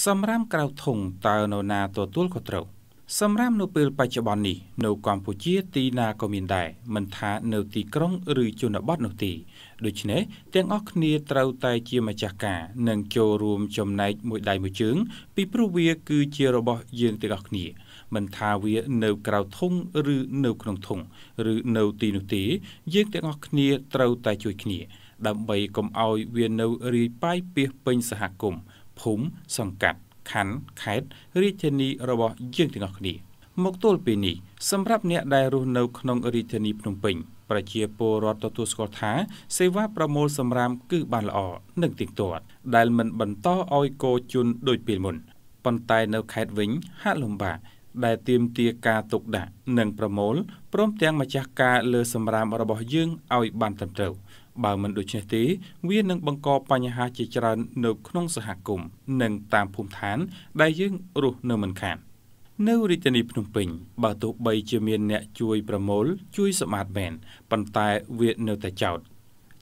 សម្រាមក្រៅធុងតើនរណាទទួលក៏ត្រូវសម្រាប់នៅពេលបច្ចុប្បន្ននេះនៅកម្ពុជាទីណាក៏មានដែរមិនថានៅទីក្រុង ឬជនបទនោះទេដូច្នេះទាំងអស់គ្នាត្រូវតែជាម្ចាស់ការនិងចូលរួមចំណែកមួយដៃមួយជើង ពីព្រោះវា គឺជារបស់ យើងទាំងអស់គ្នា មិនថាវានៅក្រៅធុងឬនៅក្នុងធុងឬនៅទីនោះទេយើង ទាំងអស់គ្នាត្រូវតែ ជួយគ្នា ដើម្បីកុំឲ្យវានៅរាយប៉ាយពាសពេញសហគមន៍ភូមិសង្កាត់ខណ្ឌខេត្តរាជធានីរបស់យើងទាំងអស់គ្នាមកទល់ពេលនេះសម្រាប់អ្នកដែលរស់នៅក្នុងរាជធានីភ្នំពេញ ប្រជាពលរដ្ឋទទួលស្គាល់ថាសេវាប្រមូលសម្រាមគឺបានល្អនិងទៀងទាត់ដែលមិនបន្តឲ្យកោជន់ដូចពេលមុនប៉ុន្តែនៅខេត្តវិញហាក់លំបាកដែលទាមទារការទុកដាក់និងប្រមូលព្រមទាំងម្ចាស់ការលើ សម្រាមរបស់យើងឲ្យបានត្រឹមត្រូវបើមិនដូច្នេះទេ វានឹងបង្កបញ្ហាជាច្រើននៅក្នុងសហគមន៍និងតាមភូមិឋាន ដែលយើងរស់នៅមិនខាន នៅរាជធានីភ្នំពេញ បើទោះបីជាមានអ្នកជួយប្រមូល ជួយសម្អាតមែនប៉ុន្តែវានៅតែចោត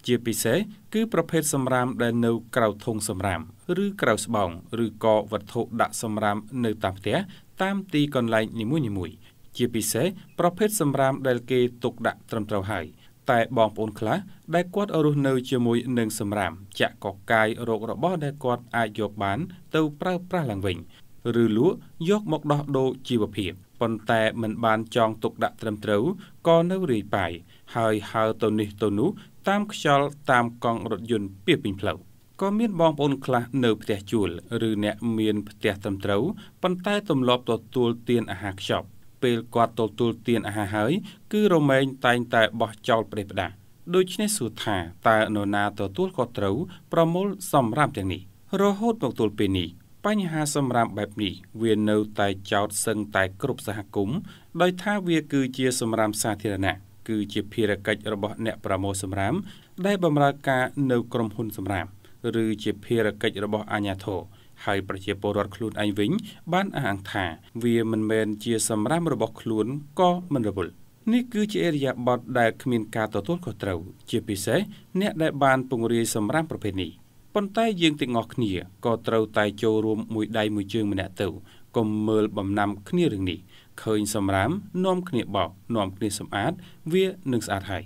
ជាពិសេសគឺប្រភេទសម្រាមដែលនៅក្រៅធុងសម្រាមឬក្រៅស្បោងឬក៏វត្ថុដាក់សម្រាមនៅតាមផ្ទះតាមទីកន្លែងនីមួយៗជាពិសេសប្រភេទសម្រាមដែលគេទុកដាក់ត្រឹមត្រូវហើយ។តែបងប្អូនខ្លះដែលគាត់រស់នៅជាមួយនឹងសម្រាមចាក់កកាយរោគរបស់ដែលគាត់អាចយកបានទៅប្រើប្រាស់ឡើងវិញ ឬលក់យកមកដោះដូរជីវភាព ប៉ុន្តែមិនបានចងទុកដាក់ត្រឹមត្រូវក៏នៅរាយប៉ាយហើយហើរទៅនេះទៅនោះតាមខ្យល់តាមកង់រថយន្តពីពេញផ្លូវក៏មានបងប្អូនខ្លះនៅផ្ទះជួល ឬអ្នកមានផ្ទះត្រឹមត្រូវប៉ុន្តែទម្លាប់ទទួលទានអាហារខ្ចប់ពេលគាត់ទទួលទានអាហារហើយគឺរមែងតែងតែបោះចោលព្រះផ្ដាដូច្នេះសួរថាតើនរណាទទួលខុសត្រូវប្រមូល សម្រាប់ទាំងនេះរហូតមកទល់ពេលនេះបញ្ហាសម្រាប់បែបនេះវានៅតែចោតសឹងតែគ្រប់សហគមន៍ដោយថាវាគឺជា សម្រាប់សាធារណៈគឺជាភារកិច្ចរបស់អ្នកប្រមូលសម្រាប់ដែលបម្រើការនៅក្រុមហ៊ុន សម្រាប់ឬជា ភារកិច្ចរបស់អាជ្ញាធរហើយប្រជាពលរដ្ឋខ្លួនឯងវិញបានអះអាងថា វាមិនមែនជាសម្រាមរបស់ខ្លួនក៏មិនរវល់នេះគឺជាអរិយាប័ត្រដែលគ្មានការទទួលខុសត្រូវជាពិសេសអ្នកដែល បានពង្រាយសម្រាមប្រភេទនេះប៉ុន្តែយើងទាំងអស់គ្នាក៏ត្រូវតែចូលរួមមួយដៃមួយជើងម្នាក់ទៅកុំមើលបំណាំ គ្នារឿងនេះឃើញ សម្រាមនាំគ្នាបោកនាំ គ្នាសម្អាតវានឹងស្អាតហើយ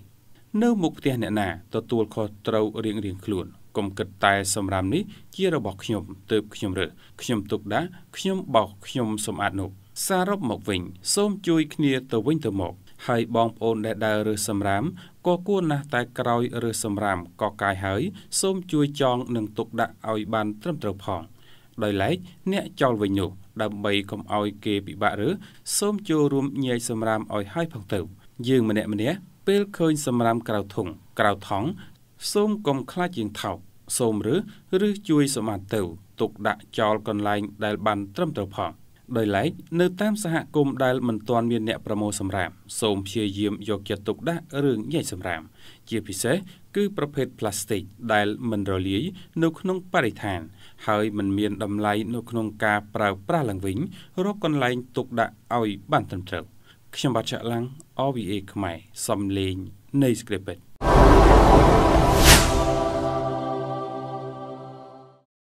នៅមុខផ្ទះអ្នកណាទទួលខុសត្រូវរៀងៗខ្លួនកុំគិតតែសម្រាប់នេះជារបស់ខ្ញុំទើបខ្ញុំរើសខ្ញុំទុកដាក់ខ្ញុំបោកខ្ញុំសម្អាតនោះសរុបមកវិញសូមជួយគ្នាទៅវិញទៅមកហើយបងប្អូនដែលដើររើសសម្រាមក៏គួរណាស់តែក្រោយរើសសម្រាមក៏កាយហើយសូមជួយចងនិងទុកដាក់ឲ្យបានត្រឹមត្រូវផងដោយឡែកអ្នកចោលវិញនោះដើម្បីកុំឲ្យគេពិបាករើសសូមចូលរួមញាយសម្រាមឲ្យហើយផងទៅយើងម្នាក់ម្នាក់ពេលឃើញសម្រាមក្រៅធុងក្រៅថង់សូមកុំខ្លាចយើងថោកសូមឬ ឬជួយសម្បត្តិទៅទុកដាក់ចោលកន្លែង ដែលបានត្រឹមត្រូវផងដោយឡែកនៅតាមសហគមន៍ដែលមិនទាន់មានអ្នកប្រមូលសម្រាប់សូមព្យាយាមយកចិត្តទុកដាក់រឿងញែកសម្រាប់ជាពិសេសគឺប្រភេទផ្លាស្ទិក ដែលមិនរលាយ នៅក្នុងបរិស្ថាន ហើយមិនមានតម្លៃនៅក្នុងការប្រើប្រាស់ឡើងវិញរកកន្លែង ទុកដាក់ឲ្យបានត្រឹមត្រូវខ្ញុំបាទចាក់ឡាំង OVA ខ្មែរសំលេងនៃ Scripted